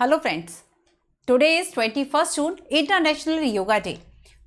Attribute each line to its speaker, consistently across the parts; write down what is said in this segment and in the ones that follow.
Speaker 1: Hello friends today is twenty first June International Yoga Day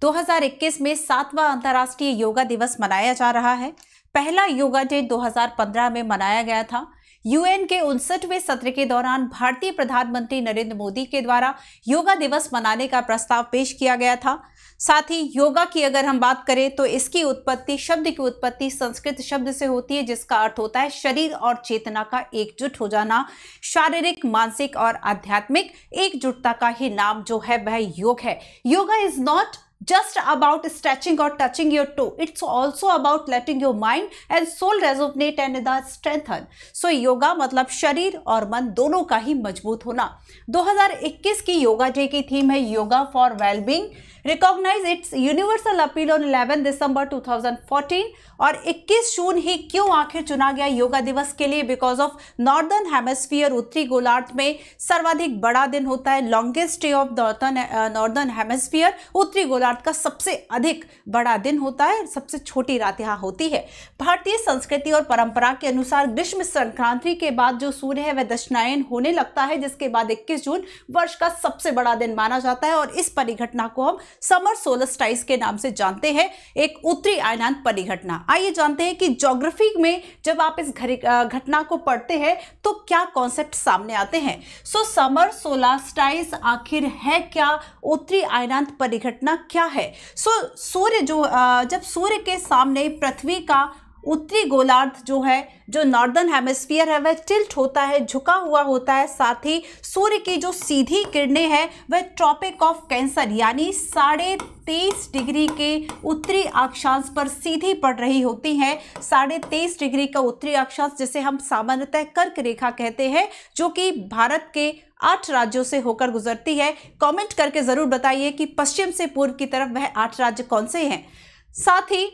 Speaker 1: 2021 में सातवां अंतर्राष्ट्रीय योगा दिवस मनाया जा रहा है पहला योगा डे 2015 में मनाया गया था यूएन के उनसठवें सत्र के दौरान भारतीय प्रधानमंत्री नरेंद्र मोदी के द्वारा योगा दिवस मनाने का प्रस्ताव पेश किया गया था साथ ही योगा की अगर हम बात करें तो इसकी उत्पत्ति शब्द की उत्पत्ति संस्कृत शब्द से होती है जिसका अर्थ होता है शरीर और चेतना का एकजुट हो जाना शारीरिक मानसिक और आध्यात्मिक एकजुटता का ही नाम जो है वह योग है yoga is not just about stretching or touching your toe. It's also about letting your mind and soul resonate and the strengthen. So yoga matlab sharir aur man dono ka hi majboot hona 2021 ki yoga day ki theme hai yoga for well being recognise its universal appeal on 11 दिसंबर 2014 और 21 जून ही क्यों आखिर चुना गया योगा दिवस के लिए because of northern hemisphere उत्तरी गोलार्ध में सर्वाधिक बड़ा दिन होता है longest day of northern northern hemisphere उत्तरी गोलार्ध का सबसे अधिक बड़ा दिन होता है सबसे छोटी रात यहाँ होती है भारतीय संस्कृति और परंपरा के अनुसार ग्रीष्म संक्रांति के बाद जो सूर्य है वह दक्षिणायन होने लगता है जिसके बाद इक्कीस जून वर्ष का सबसे बड़ा दिन माना जाता है और इस परिघटना को हम समर सोलस्टाइस के नाम से जानते हैं एक उत्तरी आयनांत परिघटना आइए जानते हैं कि जोग्राफी में जब आप इस घटना को पढ़ते हैं तो क्या कॉन्सेप्ट सामने आते हैं सो समर सोलास्टाइस आखिर है क्या उत्तरी आयनांत परिघटना क्या है सो so, सूर्य जो जब सूर्य के सामने पृथ्वी का उत्तरी गोलार्ध जो है जो नॉर्दर्न हेमिस्फीयर है वह टिल्ट होता है झुका हुआ होता है साथ ही सूर्य की जो सीधी किरणें हैं वह ट्रॉपिक ऑफ कैंसर यानी साढ़े तेईस डिग्री के उत्तरी अक्षांश पर सीधी पड़ रही होती हैं साढ़े तेईस डिग्री का उत्तरी अक्षांश जिसे हम सामान्यतः कर्क रेखा कहते हैं जो कि भारत के आठ राज्यों से होकर गुजरती है कॉमेंट करके ज़रूर बताइए कि पश्चिम से पूर्व की तरफ वह आठ राज्य कौन से हैं साथ ही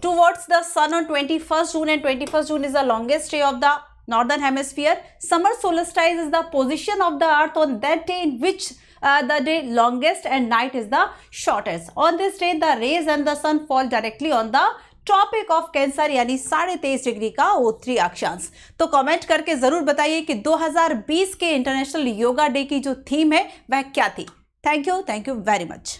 Speaker 1: towards the sun on 21st June and 21st June is the longest day of the northern hemisphere. Summer solstice is the position of the earth on that day in which uh, the day longest and night is the shortest. On this day the rays and the sun fall directly on the topic of cancer यानी साढ़े तेईस degree का उत्तरी अक्षांश तो comment करके ज़रूर बताइए कि 2020 के इंटरनेशनल योगा डे की जो थीम है वह क्या थी thank you thank you very much